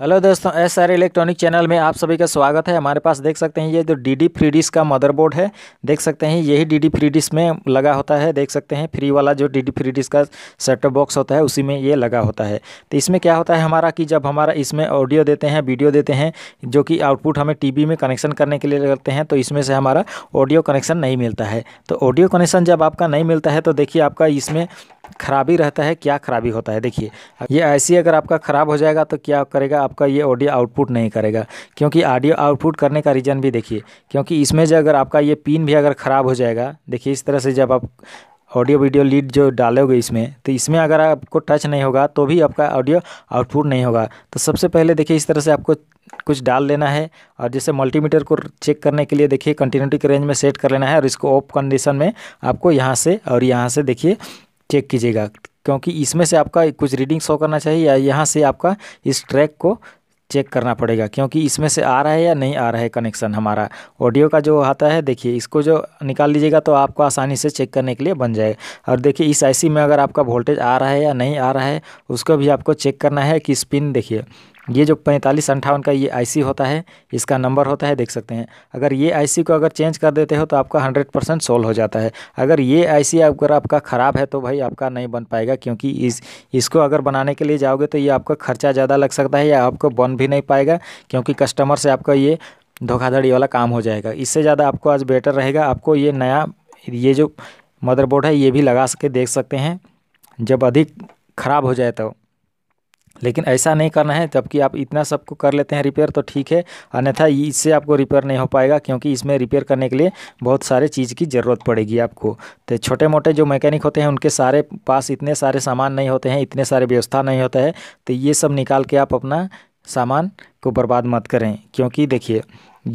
hello दोस्तों S R electronic channel में आप सभी का स्वागत है हमारे पास देख सकते हैं ये जो डी डी फ्री का मदरबोर्ड है देख सकते हैं यही डी डी फ्री में लगा होता है देख सकते हैं फ्री वाला जो डी डी फ्री का सेट बॉक्स होता है उसी में ये लगा होता है तो इसमें क्या होता है हमारा कि जब हमारा इसमें ऑडियो देते हैं वीडियो देते हैं जो कि आउटपुट हमें टी में कनेक्शन करने के लिए लगते हैं तो इसमें से हमारा ऑडियो कनेक्शन नहीं मिलता है तो ऑडियो कनेक्शन जब आपका नहीं मिलता है तो देखिए आपका इसमें खराबी रहता है क्या खराबी होता है देखिए ये ऐसी अगर आपका ख़राब हो जाएगा तो क्या करेगा आपका ये ऑडियो आउटपुट नहीं करेगा क्योंकि ऑडियो आउटपुट करने का रीज़न भी देखिए क्योंकि इसमें जो अगर आपका ये पिन भी अगर ख़राब हो जाएगा देखिए इस तरह से जब आप ऑडियो वीडियो लीड जो डालोगे इसमें तो इसमें अगर आपको टच नहीं होगा तो भी आपका ऑडियो आउटपुट नहीं होगा तो सबसे पहले देखिए इस तरह से आपको कुछ डाल लेना है और जैसे मल्टीमीटर को चेक करने के लिए देखिए कंटिन्यूटी के रेंज में सेट कर लेना है और इसको ऑफ कंडीशन में आपको यहाँ से और यहाँ से देखिए चेक कीजिएगा क्योंकि इसमें से आपका कुछ रीडिंग शो करना चाहिए या यहाँ से आपका इस ट्रैक को चेक करना पड़ेगा क्योंकि इसमें से आ रहा है या नहीं आ रहा है कनेक्शन हमारा ऑडियो का जो आता है देखिए इसको जो निकाल लीजिएगा तो आपको आसानी से चेक करने के लिए बन जाएगा और देखिए इस आईसी में अगर आपका वोल्टेज आ रहा है या नहीं आ रहा है उसको भी आपको चेक करना है कि स्पिन देखिए ये जो पैंतालीस अंठावन का ये आईसी होता है इसका नंबर होता है देख सकते हैं अगर ये आईसी को अगर चेंज कर देते हो तो आपका हंड्रेड परसेंट सोल्व हो जाता है अगर ये आईसी अगर आपका ख़राब है तो भाई आपका नहीं बन पाएगा क्योंकि इस इसको अगर बनाने के लिए जाओगे तो ये आपका खर्चा ज़्यादा लग सकता है या आपको बन भी नहीं पाएगा क्योंकि कस्टमर से आपका ये धोखाधड़ी वाला काम हो जाएगा इससे ज़्यादा आपको आज बेटर रहेगा आपको ये नया ये जो मदरबोर्ड है ये भी लगा सके देख सकते हैं जब अधिक ख़राब हो जाए तो लेकिन ऐसा नहीं करना है जबकि आप इतना सबको कर लेते हैं रिपेयर तो ठीक है अन्यथा इससे आपको रिपेयर नहीं हो पाएगा क्योंकि इसमें रिपेयर करने के लिए बहुत सारे चीज़ की ज़रूरत पड़ेगी आपको तो छोटे मोटे जो मैकेनिक होते हैं उनके सारे पास इतने सारे सामान नहीं होते हैं इतने सारे व्यवस्था नहीं होता है तो ये सब निकाल के आप अपना सामान को बर्बाद मत करें क्योंकि देखिए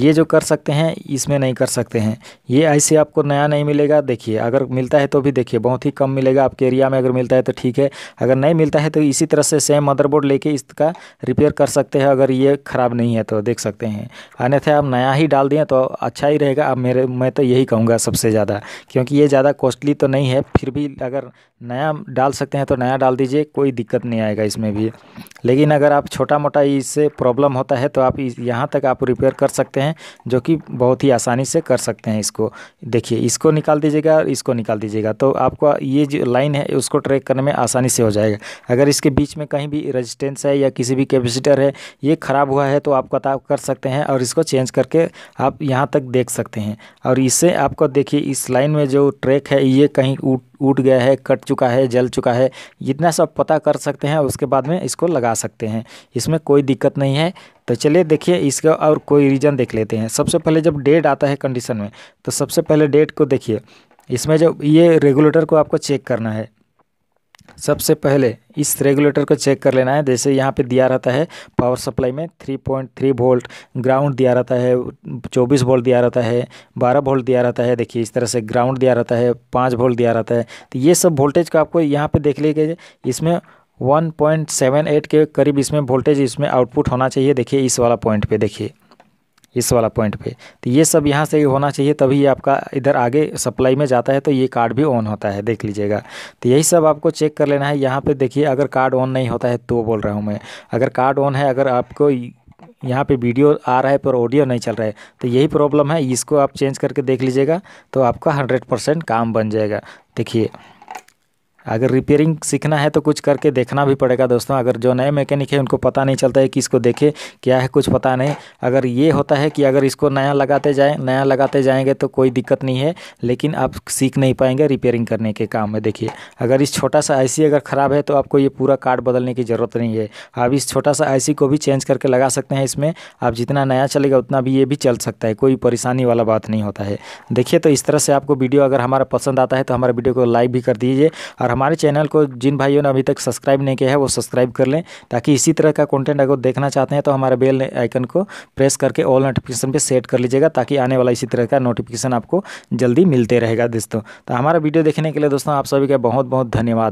ये जो कर सकते हैं इसमें नहीं कर सकते हैं ये ऐसे आपको नया नहीं मिलेगा देखिए अगर मिलता है तो भी देखिए बहुत ही कम मिलेगा आपके एरिया में अगर मिलता है तो ठीक है अगर नहीं मिलता है तो इसी तरह से सेम मदरबोर्ड लेके इसका रिपेयर कर सकते हैं अगर ये ख़राब नहीं है तो देख सकते हैं अन्यथा आप नया ही डाल दें तो अच्छा ही रहेगा अब मेरे मैं तो यही कहूँगा सबसे ज़्यादा क्योंकि ये ज़्यादा कॉस्टली तो नहीं है फिर भी अगर नया डाल सकते हैं तो नया डाल दीजिए कोई दिक्कत नहीं आएगा इसमें भी लेकिन अगर आप छोटा मोटा इससे प्रॉब्लम कम होता है तो आप यहाँ तक आप रिपेयर कर सकते हैं जो कि बहुत ही आसानी से कर सकते हैं इसको देखिए इसको निकाल दीजिएगा और इसको निकाल दीजिएगा तो आपको ये जो लाइन है उसको ट्रैक करने में आसानी से हो जाएगा अगर इसके बीच में कहीं भी रजिस्टेंस है या किसी भी कैपेसिटर है ये ख़राब हुआ है तो आप पता कर सकते हैं और इसको चेंज करके आप यहाँ तक देख सकते हैं और इससे आपको देखिए इस लाइन में जो ट्रैक है ये कहीं उठ गया है कट चुका है जल चुका है इतना सब पता कर सकते हैं उसके बाद में इसको लगा सकते हैं इसमें कोई दिक्कत नहीं है तो चलिए देखिए इसका और कोई रीज़न देख लेते हैं सबसे पहले जब डेट आता है कंडीशन में तो सबसे पहले डेट को देखिए इसमें जब ये रेगुलेटर को आपको चेक करना है सबसे पहले इस रेगुलेटर को चेक कर लेना है जैसे यहाँ पे दिया रहता है पावर सप्लाई में 3.3 वोल्ट ग्राउंड दिया रहता है 24 वोल्ट दिया रहता है 12 वोल्ट दिया रहता है देखिए इस तरह से ग्राउंड दिया रहता है 5 वोल्ट दिया रहता है तो ये सब वोल्टेज का आपको यहाँ पे देख लीजिए इसमें 1.78 के करीब इसमें वोल्टेज इसमें आउटपुट होना चाहिए देखिए इस वाला पॉइंट पे देखिए इस वाला पॉइंट पे तो ये सब यहाँ से होना चाहिए तभी आपका इधर आगे सप्लाई में जाता है तो ये कार्ड भी ऑन होता है देख लीजिएगा तो यही सब आपको चेक कर लेना है यहाँ पे देखिए अगर कार्ड ऑन नहीं होता है तो बोल रहा हूँ मैं अगर कार्ड ऑन है अगर आपको यहाँ पे वीडियो आ रहा है पर ऑडियो नहीं चल रहा है तो यही प्रॉब्लम है इसको आप चेंज करके देख लीजिएगा तो आपका हंड्रेड परसेंट काम बन जाएगा देखिए अगर रिपेयरिंग सीखना है तो कुछ करके देखना भी पड़ेगा दोस्तों अगर जो नए मैकेनिक है उनको पता नहीं चलता है कि इसको देखे क्या है कुछ पता नहीं अगर ये होता है कि अगर इसको नया लगाते जाएँ नया लगाते जाएंगे तो कोई दिक्कत नहीं है लेकिन आप सीख नहीं पाएंगे रिपेयरिंग करने के काम में देखिए अगर इस छोटा सा आई अगर ख़राब है तो आपको ये पूरा कार्ड बदलने की ज़रूरत नहीं है आप इस छोटा सा आई को भी चेंज करके लगा सकते हैं इसमें आप जितना नया चलेगा उतना भी ये भी चल सकता है कोई परेशानी वाला बात नहीं होता है देखिए तो इस तरह से आपको वीडियो अगर हमारा पसंद आता है तो हमारे वीडियो को लाइक भी कर दीजिए और हमारे चैनल को जिन भाइयों ने अभी तक सब्सक्राइब नहीं किया है वो सब्सक्राइब कर लें ताकि इसी तरह का कंटेंट अगर देखना चाहते हैं तो हमारे बेल आइकन को प्रेस करके ऑल नोटिफिकेशन पर सेट कर लीजिएगा ताकि आने वाला इसी तरह का नोटिफिकेशन आपको जल्दी मिलते रहेगा दोस्तों तो हमारा वीडियो देखने के लिए दोस्तों आप सभी का बहुत बहुत धन्यवाद